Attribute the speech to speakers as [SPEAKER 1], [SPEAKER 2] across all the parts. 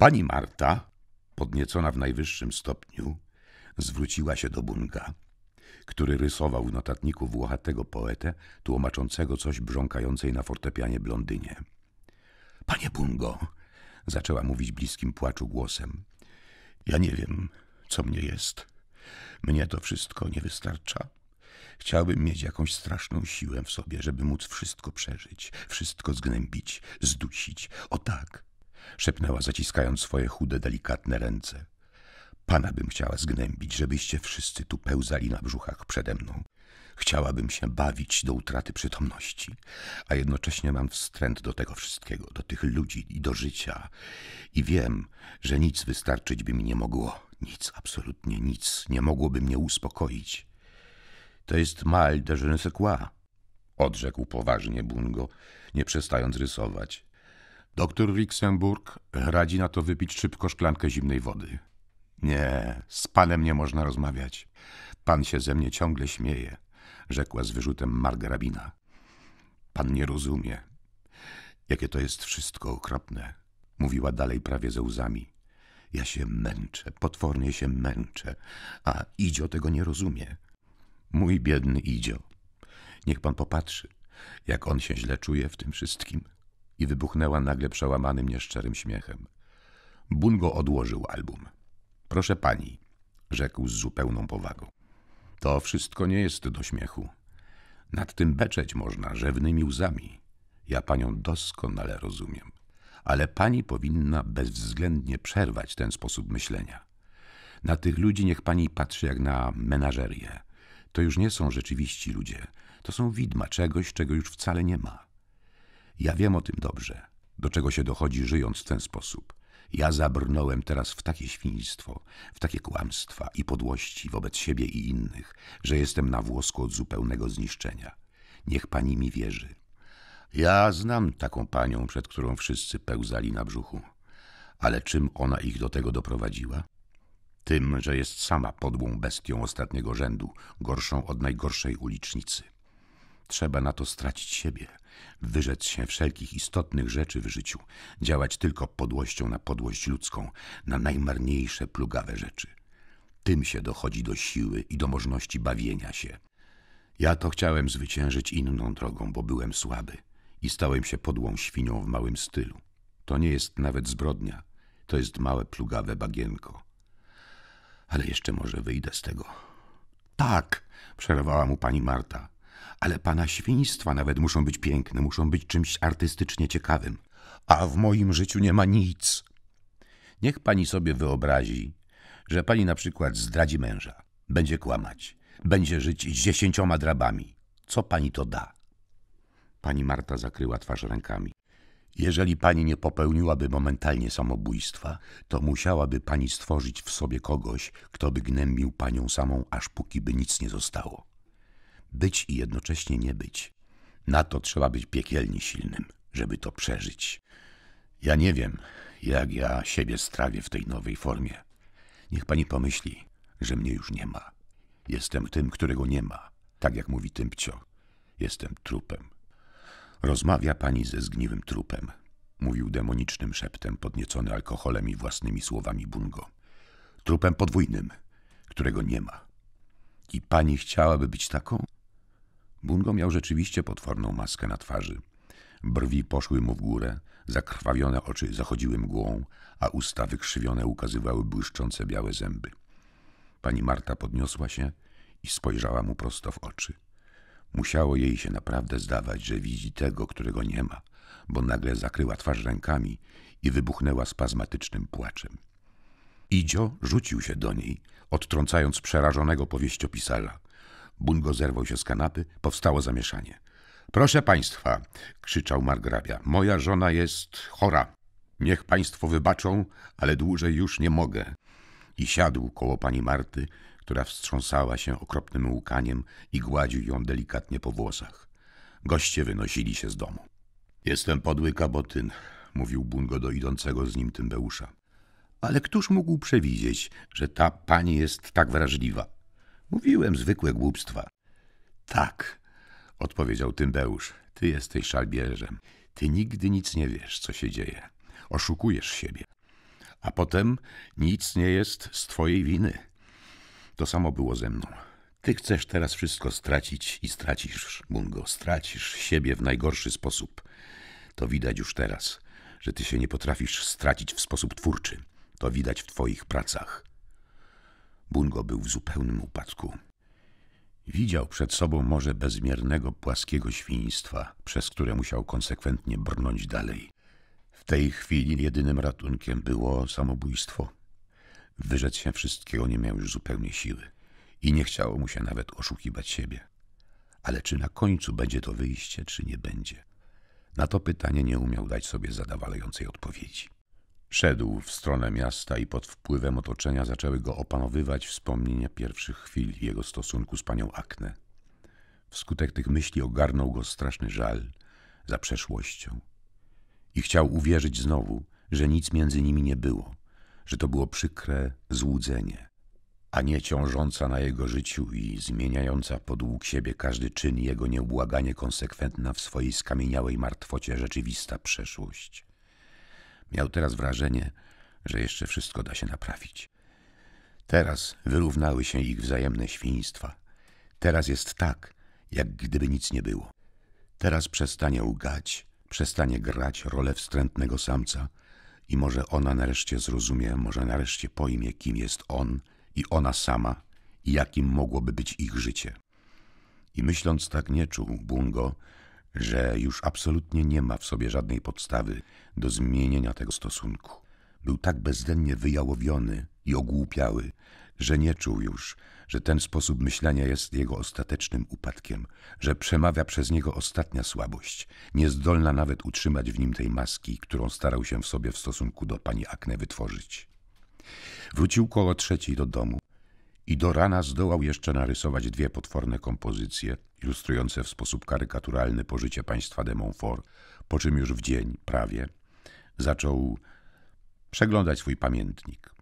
[SPEAKER 1] Pani Marta, podniecona w najwyższym stopniu, zwróciła się do Bunga, który rysował w notatniku włochatego poetę, tłumaczącego coś brząkającej na fortepianie blondynie. Panie Bungo, zaczęła mówić bliskim płaczu głosem. Ja nie wiem, co mnie jest. Mnie to wszystko nie wystarcza. Chciałbym mieć jakąś straszną siłę w sobie, żeby móc wszystko przeżyć, wszystko zgnębić, zdusić. O tak, szepnęła zaciskając swoje chude, delikatne ręce. Pana bym chciała zgnębić, żebyście wszyscy tu pełzali na brzuchach przede mną. Chciałabym się bawić do utraty przytomności, a jednocześnie mam wstręt do tego wszystkiego, do tych ludzi i do życia. I wiem, że nic wystarczyć by mi nie mogło. Nic, absolutnie nic. Nie mogłoby mnie uspokoić. To jest mal de je ne sais quoi, odrzekł poważnie Bungo, nie przestając rysować. Doktor Wixenburg radzi na to wypić szybko szklankę zimnej wody. Nie, z panem nie można rozmawiać. Pan się ze mnie ciągle śmieje, rzekła z wyrzutem margarabina. Pan nie rozumie. Jakie to jest wszystko okropne, mówiła dalej prawie ze łzami. Ja się męczę, potwornie się męczę, a Idzio tego nie rozumie. Mój biedny Idzio. Niech pan popatrzy, jak on się źle czuje w tym wszystkim i wybuchnęła nagle przełamanym, nieszczerym śmiechem. Bungo odłożył album. Proszę pani, rzekł z zupełną powagą. To wszystko nie jest do śmiechu. Nad tym beczeć można rzewnymi łzami. Ja panią doskonale rozumiem. Ale pani powinna bezwzględnie przerwać ten sposób myślenia. Na tych ludzi niech pani patrzy jak na menażerię. To już nie są rzeczywiści ludzie. To są widma czegoś, czego już wcale nie ma. Ja wiem o tym dobrze, do czego się dochodzi żyjąc w ten sposób. Ja zabrnąłem teraz w takie świństwo, w takie kłamstwa i podłości wobec siebie i innych, że jestem na włosku od zupełnego zniszczenia. Niech pani mi wierzy. Ja znam taką panią, przed którą wszyscy pełzali na brzuchu. Ale czym ona ich do tego doprowadziła? Tym, że jest sama podłą bestią ostatniego rzędu, gorszą od najgorszej ulicznicy. Trzeba na to stracić siebie – wyrzec się wszelkich istotnych rzeczy w życiu, działać tylko podłością na podłość ludzką, na najmarniejsze plugawe rzeczy. Tym się dochodzi do siły i do możności bawienia się. Ja to chciałem zwyciężyć inną drogą, bo byłem słaby i stałem się podłą świnią w małym stylu. To nie jest nawet zbrodnia, to jest małe plugawe bagienko. Ale jeszcze może wyjdę z tego. Tak, przerwała mu pani Marta ale pana świństwa nawet muszą być piękne, muszą być czymś artystycznie ciekawym. A w moim życiu nie ma nic. Niech pani sobie wyobrazi, że pani na przykład zdradzi męża, będzie kłamać, będzie żyć z dziesięcioma drabami. Co pani to da? Pani Marta zakryła twarz rękami. Jeżeli pani nie popełniłaby momentalnie samobójstwa, to musiałaby pani stworzyć w sobie kogoś, kto by gnębił panią samą, aż póki by nic nie zostało być i jednocześnie nie być. Na to trzeba być piekielnie silnym, żeby to przeżyć. Ja nie wiem, jak ja siebie strawię w tej nowej formie. Niech pani pomyśli, że mnie już nie ma. Jestem tym, którego nie ma. Tak jak mówi Tympcio. Jestem trupem. Rozmawia pani ze zgniłym trupem. Mówił demonicznym szeptem, podniecony alkoholem i własnymi słowami Bungo. Trupem podwójnym, którego nie ma. I pani chciałaby być taką? Bungo miał rzeczywiście potworną maskę na twarzy. Brwi poszły mu w górę, zakrwawione oczy zachodziły mgłą, a usta wykrzywione ukazywały błyszczące białe zęby. Pani Marta podniosła się i spojrzała mu prosto w oczy. Musiało jej się naprawdę zdawać, że widzi tego, którego nie ma, bo nagle zakryła twarz rękami i wybuchnęła spazmatycznym płaczem. Idzio rzucił się do niej, odtrącając przerażonego powieściopisarza. Bungo zerwał się z kanapy, powstało zamieszanie. Proszę państwa, krzyczał margrabia, moja żona jest chora. Niech państwo wybaczą, ale dłużej już nie mogę. I siadł koło pani Marty, która wstrząsała się okropnym łkaniem i gładził ją delikatnie po włosach. Goście wynosili się z domu. Jestem podły kabotyn, mówił Bungo do idącego z nim tymbeusza. Ale któż mógł przewidzieć, że ta pani jest tak wrażliwa? Mówiłem zwykłe głupstwa. Tak, odpowiedział Tymbeusz, ty jesteś szalbierzem. Ty nigdy nic nie wiesz, co się dzieje. Oszukujesz siebie. A potem nic nie jest z twojej winy. To samo było ze mną. Ty chcesz teraz wszystko stracić i stracisz, Mungo, stracisz siebie w najgorszy sposób. To widać już teraz, że ty się nie potrafisz stracić w sposób twórczy. To widać w twoich pracach. Bungo był w zupełnym upadku. Widział przed sobą morze bezmiernego, płaskiego świństwa, przez które musiał konsekwentnie brnąć dalej. W tej chwili jedynym ratunkiem było samobójstwo. Wyrzec się wszystkiego nie miał już zupełnie siły i nie chciało mu się nawet oszukiwać siebie. Ale czy na końcu będzie to wyjście, czy nie będzie? Na to pytanie nie umiał dać sobie zadawalającej odpowiedzi. Szedł w stronę miasta i pod wpływem otoczenia zaczęły go opanowywać wspomnienia pierwszych chwil jego stosunku z panią Akne. Wskutek tych myśli ogarnął go straszny żal za przeszłością i chciał uwierzyć znowu, że nic między nimi nie było, że to było przykre złudzenie, a nie ciążąca na jego życiu i zmieniająca podług siebie każdy czyn jego nieubłaganie konsekwentna w swojej skamieniałej martwocie rzeczywista przeszłość. Miał teraz wrażenie, że jeszcze wszystko da się naprawić. Teraz wyrównały się ich wzajemne świństwa. Teraz jest tak, jak gdyby nic nie było. Teraz przestanie łgać, przestanie grać rolę wstrętnego samca i może ona nareszcie zrozumie, może nareszcie pojmie, kim jest on i ona sama i jakim mogłoby być ich życie. I myśląc tak nie czuł Bungo, że już absolutnie nie ma w sobie żadnej podstawy do zmienienia tego stosunku. Był tak bezdennie wyjałowiony i ogłupiały, że nie czuł już, że ten sposób myślenia jest jego ostatecznym upadkiem, że przemawia przez niego ostatnia słabość, niezdolna nawet utrzymać w nim tej maski, którą starał się w sobie w stosunku do pani Akne wytworzyć. Wrócił koło trzeciej do domu, i do rana zdołał jeszcze narysować dwie potworne kompozycje, ilustrujące w sposób karykaturalny pożycie państwa de Montfort, po czym już w dzień, prawie, zaczął przeglądać swój pamiętnik.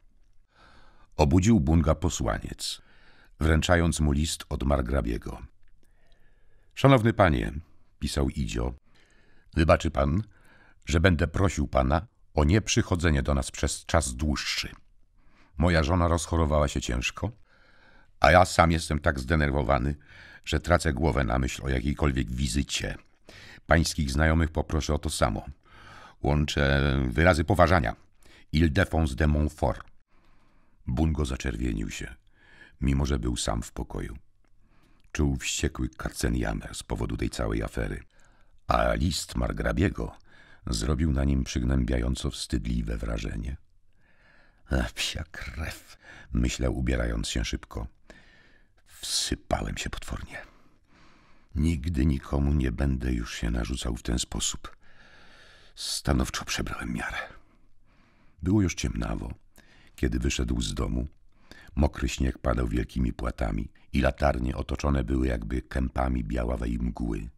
[SPEAKER 1] Obudził Bunga posłaniec, wręczając mu list od margrabiego. Szanowny panie, pisał Idzio, wybaczy pan, że będę prosił pana o nieprzychodzenie do nas przez czas dłuższy. Moja żona rozchorowała się ciężko, a ja sam jestem tak zdenerwowany, że tracę głowę na myśl o jakiejkolwiek wizycie. Pańskich znajomych poproszę o to samo. Łączę wyrazy poważania. Ildefons de Montfort. Bungo zaczerwienił się, mimo że był sam w pokoju. Czuł wściekły karceniamer z powodu tej całej afery, a list margrabiego zrobił na nim przygnębiająco wstydliwe wrażenie. E, psia krew, myślał ubierając się szybko. Wsypałem się potwornie. Nigdy nikomu nie będę już się narzucał w ten sposób. Stanowczo przebrałem miarę. Było już ciemnawo, kiedy wyszedł z domu. Mokry śnieg padał wielkimi płatami i latarnie otoczone były jakby kępami białawej mgły.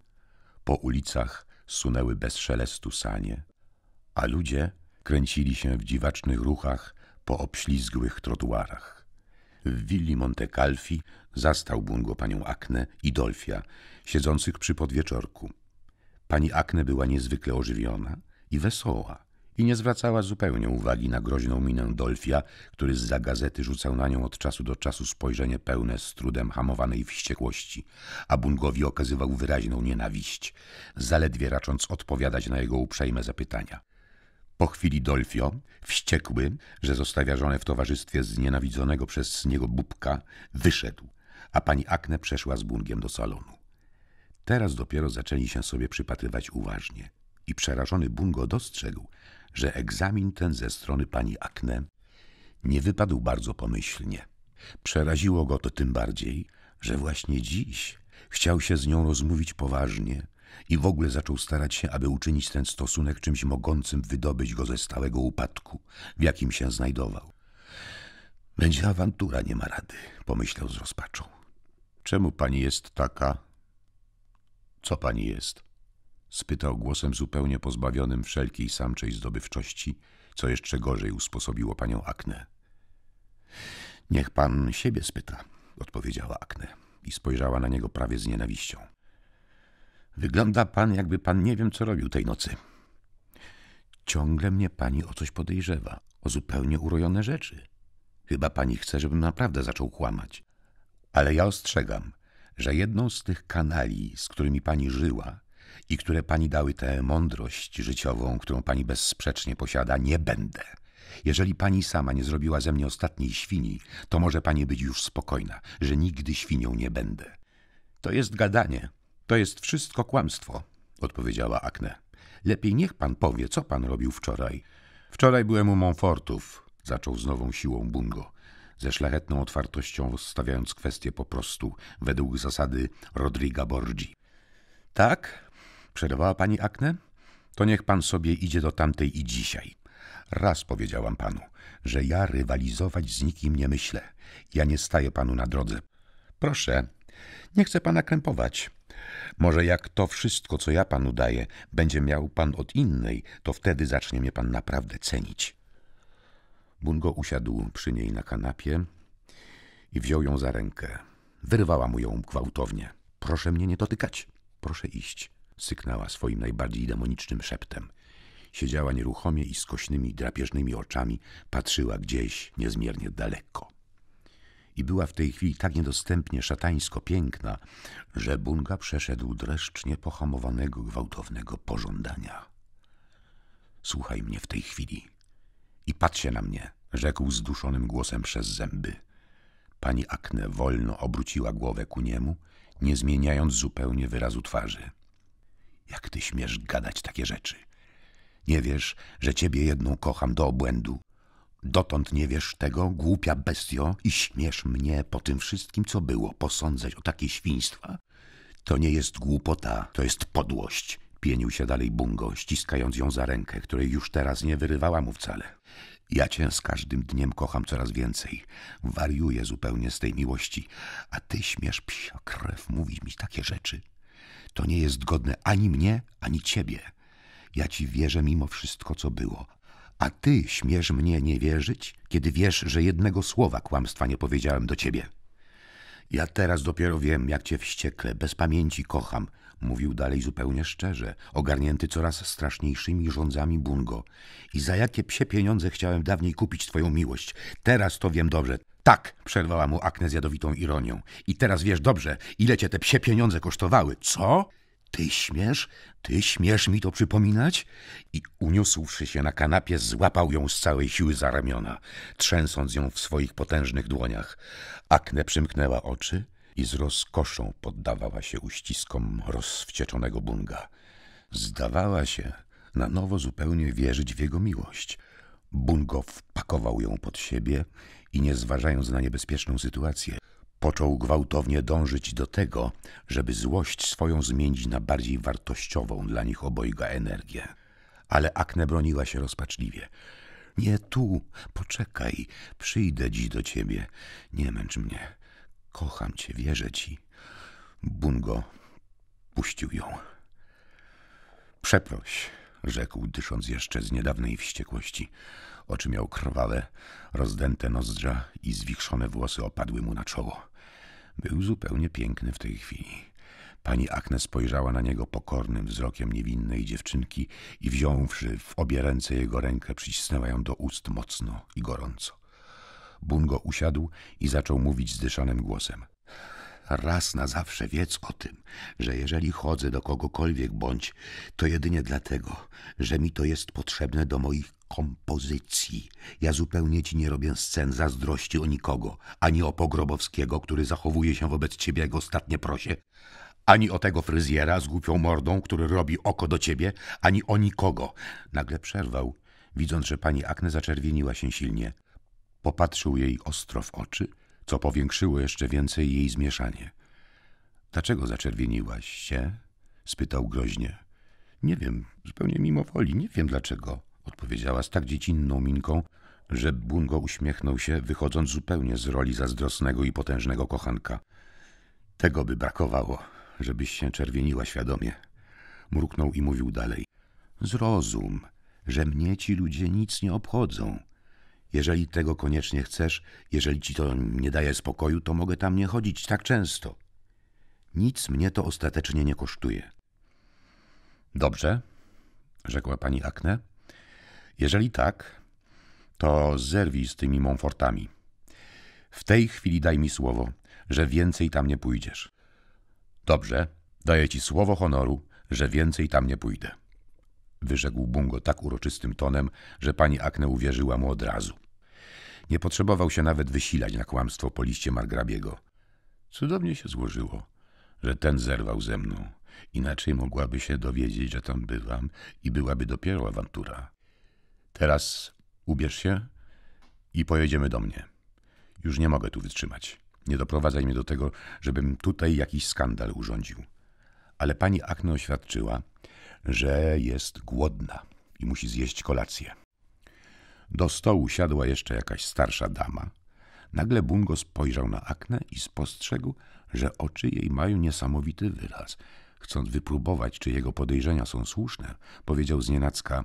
[SPEAKER 1] Po ulicach sunęły bez szelestu sanie, a ludzie kręcili się w dziwacznych ruchach po obślizgłych trotuarach. W willi Monte Calfi zastał Bungo panią Aknę i Dolfia, siedzących przy podwieczorku. Pani Akne była niezwykle ożywiona i wesoła i nie zwracała zupełnie uwagi na groźną minę Dolfia, który z za gazety rzucał na nią od czasu do czasu spojrzenie pełne z trudem hamowanej wściekłości, a Bungowi okazywał wyraźną nienawiść, zaledwie racząc odpowiadać na jego uprzejme zapytania. Po chwili Dolfio, wściekły, że zostawia żonę w towarzystwie znienawidzonego przez niego bubka, wyszedł, a pani Akne przeszła z bungiem do salonu. Teraz dopiero zaczęli się sobie przypatrywać uważnie i przerażony Bungo dostrzegł, że egzamin ten ze strony pani Akne nie wypadł bardzo pomyślnie. Przeraziło go to tym bardziej, że właśnie dziś chciał się z nią rozmówić poważnie i w ogóle zaczął starać się, aby uczynić ten stosunek czymś mogącym wydobyć go ze stałego upadku, w jakim się znajdował. Będzie awantura, nie ma rady, pomyślał z rozpaczą. Czemu pani jest taka? Co pani jest? spytał głosem zupełnie pozbawionym wszelkiej samczej zdobywczości, co jeszcze gorzej usposobiło panią Aknę. Niech pan siebie spyta, odpowiedziała Aknę i spojrzała na niego prawie z nienawiścią. Wygląda pan, jakby pan nie wiem, co robił tej nocy. Ciągle mnie pani o coś podejrzewa, o zupełnie urojone rzeczy. Chyba pani chce, żebym naprawdę zaczął kłamać. Ale ja ostrzegam, że jedną z tych kanali, z którymi pani żyła i które pani dały tę mądrość życiową, którą pani bezsprzecznie posiada, nie będę. Jeżeli pani sama nie zrobiła ze mnie ostatniej świni, to może pani być już spokojna, że nigdy świnią nie będę. To jest gadanie, to jest wszystko kłamstwo, odpowiedziała Akne. Lepiej niech pan powie, co pan robił wczoraj. Wczoraj byłem u Montfortów, zaczął z nową siłą Bungo, ze szlachetną otwartością stawiając kwestię po prostu według zasady Rodriga Borgi. Tak? przerwała pani Akne? To niech pan sobie idzie do tamtej i dzisiaj. Raz powiedziałam panu, że ja rywalizować z nikim nie myślę. Ja nie staję panu na drodze. Proszę, nie chcę pana krępować. Może jak to wszystko, co ja panu daję, będzie miał pan od innej, to wtedy zacznie mnie pan naprawdę cenić. Bungo usiadł przy niej na kanapie i wziął ją za rękę. Wyrwała mu ją gwałtownie. Proszę mnie nie dotykać, proszę iść, syknęła swoim najbardziej demonicznym szeptem. Siedziała nieruchomie i skośnymi drapieżnymi oczami patrzyła gdzieś niezmiernie daleko i była w tej chwili tak niedostępnie szatańsko piękna, że Bunga przeszedł dreszcz niepohamowanego, gwałtownego pożądania. Słuchaj mnie w tej chwili i patrz się na mnie, rzekł zduszonym głosem przez zęby. Pani Akne wolno obróciła głowę ku niemu, nie zmieniając zupełnie wyrazu twarzy. Jak ty śmiesz gadać takie rzeczy? Nie wiesz, że ciebie jedną kocham do obłędu Dotąd nie wiesz tego, głupia bestio, i śmiesz mnie po tym wszystkim, co było, posądzać o takie świństwa? To nie jest głupota, to jest podłość. Pienił się dalej Bungo, ściskając ją za rękę, której już teraz nie wyrywała mu wcale. Ja cię z każdym dniem kocham coraz więcej. Wariuję zupełnie z tej miłości. A ty śmiesz psia krew mówić mi takie rzeczy. To nie jest godne ani mnie, ani ciebie. Ja ci wierzę mimo wszystko, co było, a ty śmiesz mnie nie wierzyć, kiedy wiesz, że jednego słowa kłamstwa nie powiedziałem do ciebie. Ja teraz dopiero wiem, jak cię wściekle, bez pamięci kocham, mówił dalej zupełnie szczerze, ogarnięty coraz straszniejszymi rządzami bungo. I za jakie psie pieniądze chciałem dawniej kupić twoją miłość. Teraz to wiem dobrze. Tak, przerwała mu Akne z jadowitą ironią. I teraz wiesz dobrze, ile cię te psie pieniądze kosztowały. Co? Ty śmiesz? Ty śmiesz mi to przypominać? I uniósłszy się na kanapie, złapał ją z całej siły za ramiona, trzęsąc ją w swoich potężnych dłoniach. Akne przymknęła oczy i z rozkoszą poddawała się uściskom rozwścieczonego bunga. Zdawała się na nowo zupełnie wierzyć w jego miłość. Bungo wpakował ją pod siebie i nie zważając na niebezpieczną sytuację, Począł gwałtownie dążyć do tego, żeby złość swoją zmienić na bardziej wartościową dla nich obojga energię. Ale Akne broniła się rozpaczliwie. Nie tu, poczekaj, przyjdę dziś do ciebie. Nie męcz mnie. Kocham cię, wierzę ci. Bungo puścił ją. Przeproś, rzekł, dysząc jeszcze z niedawnej wściekłości. Oczy miał krwawe, rozdęte nozdrza i zwichrzone włosy opadły mu na czoło. Był zupełnie piękny w tej chwili. Pani Agnes spojrzała na niego pokornym wzrokiem niewinnej dziewczynki i wziąwszy w obie ręce jego rękę, przycisnęła ją do ust mocno i gorąco. Bungo usiadł i zaczął mówić zdyszanym głosem. Raz na zawsze wiedz o tym, że jeżeli chodzę do kogokolwiek bądź, to jedynie dlatego, że mi to jest potrzebne do moich kompozycji. Ja zupełnie ci nie robię scen zazdrości o nikogo, ani o Pogrobowskiego, który zachowuje się wobec ciebie jak ostatnie prosie, ani o tego fryzjera z głupią mordą, który robi oko do ciebie, ani o nikogo. Nagle przerwał, widząc, że pani Akne zaczerwieniła się silnie. Popatrzył jej ostro w oczy, co powiększyło jeszcze więcej jej zmieszanie. Dlaczego zaczerwieniłaś się? spytał groźnie. Nie wiem, zupełnie mimo woli, nie wiem dlaczego odpowiedziała z tak dziecinną minką, że Bungo uśmiechnął się, wychodząc zupełnie z roli zazdrosnego i potężnego kochanka. Tego by brakowało, żebyś się czerwieniła świadomie. Mruknął i mówił dalej. Zrozum, że mnie ci ludzie nic nie obchodzą. Jeżeli tego koniecznie chcesz, jeżeli ci to nie daje spokoju, to mogę tam nie chodzić tak często. Nic mnie to ostatecznie nie kosztuje. Dobrze, rzekła pani Akne, jeżeli tak, to zerwij z tymi Montfortami. W tej chwili daj mi słowo, że więcej tam nie pójdziesz. Dobrze, daję ci słowo honoru, że więcej tam nie pójdę. Wyrzekł Bungo tak uroczystym tonem, że pani Akne uwierzyła mu od razu. Nie potrzebował się nawet wysilać na kłamstwo po liście Margrabiego. Cudownie się złożyło, że ten zerwał ze mną. Inaczej mogłaby się dowiedzieć, że tam bywam i byłaby dopiero awantura. Teraz ubierz się i pojedziemy do mnie. Już nie mogę tu wytrzymać. Nie doprowadzaj mnie do tego, żebym tutaj jakiś skandal urządził. Ale pani Akne oświadczyła, że jest głodna i musi zjeść kolację. Do stołu siadła jeszcze jakaś starsza dama. Nagle Bungo spojrzał na Akne i spostrzegł, że oczy jej mają niesamowity wyraz. Chcąc wypróbować, czy jego podejrzenia są słuszne, powiedział znienacka –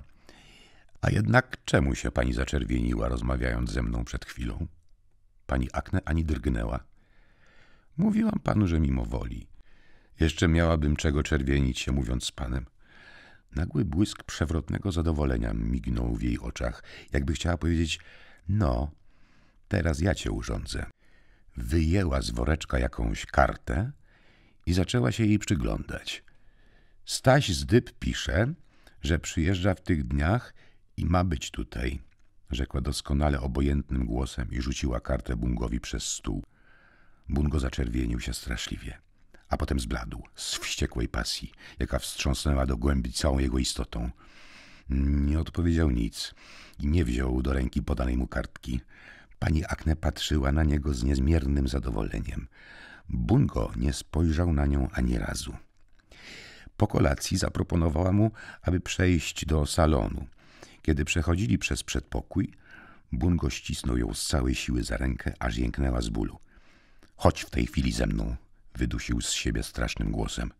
[SPEAKER 1] a jednak czemu się pani zaczerwieniła, rozmawiając ze mną przed chwilą? Pani Akne ani drgnęła. Mówiłam panu, że mimo woli. Jeszcze miałabym czego czerwienić się, mówiąc z panem. Nagły błysk przewrotnego zadowolenia mignął w jej oczach, jakby chciała powiedzieć: No, teraz ja cię urządzę. Wyjęła z woreczka jakąś kartę i zaczęła się jej przyglądać. Staś Zdyb pisze, że przyjeżdża w tych dniach i ma być tutaj, rzekła doskonale obojętnym głosem i rzuciła kartę Bungowi przez stół. Bungo zaczerwienił się straszliwie, a potem zbladł z wściekłej pasji, jaka wstrząsnęła do głębi całą jego istotą. Nie odpowiedział nic i nie wziął do ręki podanej mu kartki. Pani Akne patrzyła na niego z niezmiernym zadowoleniem. Bungo nie spojrzał na nią ani razu. Po kolacji zaproponowała mu, aby przejść do salonu. Kiedy przechodzili przez przedpokój, Bungo ścisnął ją z całej siły za rękę, aż jęknęła z bólu. Chodź w tej chwili ze mną, wydusił z siebie strasznym głosem.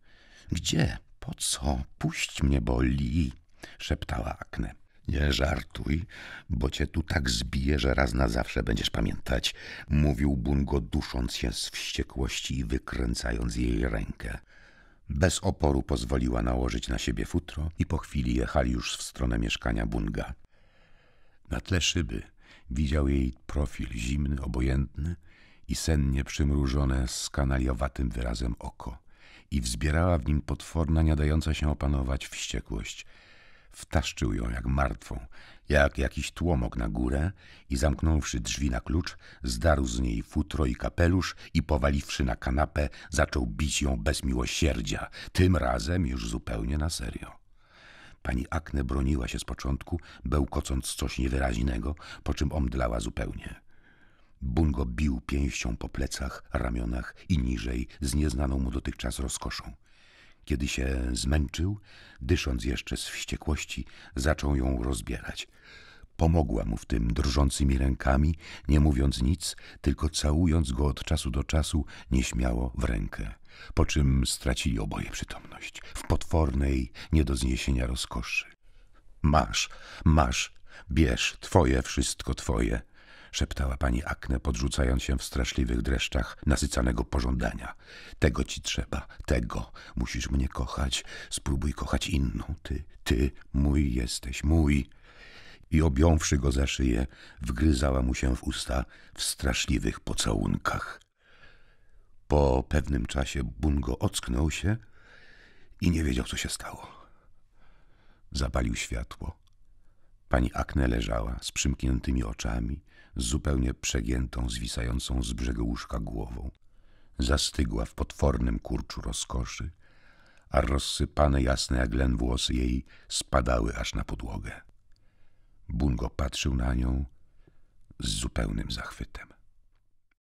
[SPEAKER 1] Gdzie? Po co? Puść mnie, boli, szeptała Akne. Nie żartuj, bo cię tu tak zbije, że raz na zawsze będziesz pamiętać, mówił Bungo, dusząc się z wściekłości i wykręcając jej rękę. Bez oporu pozwoliła nałożyć na siebie futro i po chwili jechali już w stronę mieszkania Bunga. Na tle szyby widział jej profil zimny, obojętny i sennie przymrużone skanaliowatym wyrazem oko i wzbierała w nim potworna, nie dająca się opanować wściekłość – Wtaszczył ją jak martwą, jak jakiś tłomok na górę i zamknąwszy drzwi na klucz, zdarł z niej futro i kapelusz i powaliwszy na kanapę, zaczął bić ją bez miłosierdzia, tym razem już zupełnie na serio. Pani Akne broniła się z początku, bełkocąc coś niewyraźnego, po czym omdlała zupełnie. Bungo bił pięścią po plecach, ramionach i niżej z nieznaną mu dotychczas rozkoszą. Kiedy się zmęczył, dysząc jeszcze z wściekłości, zaczął ją rozbierać. Pomogła mu w tym drżącymi rękami, nie mówiąc nic, tylko całując go od czasu do czasu nieśmiało w rękę. Po czym stracili oboje przytomność, w potwornej, nie do zniesienia rozkoszy. Masz, masz, bierz, twoje, wszystko twoje – szeptała pani Akne, podrzucając się w straszliwych dreszczach nasycanego pożądania. Tego ci trzeba, tego. Musisz mnie kochać. Spróbuj kochać inną. Ty, ty, mój jesteś, mój. I objąwszy go za szyję, wgryzała mu się w usta w straszliwych pocałunkach. Po pewnym czasie Bungo ocknął się i nie wiedział, co się stało. Zapalił światło. Pani Akne leżała z przymkniętymi oczami, zupełnie przegiętą, zwisającą z brzegu łóżka głową. Zastygła w potwornym kurczu rozkoszy, a rozsypane jasne jak len włosy jej spadały aż na podłogę. Bungo patrzył na nią z zupełnym zachwytem.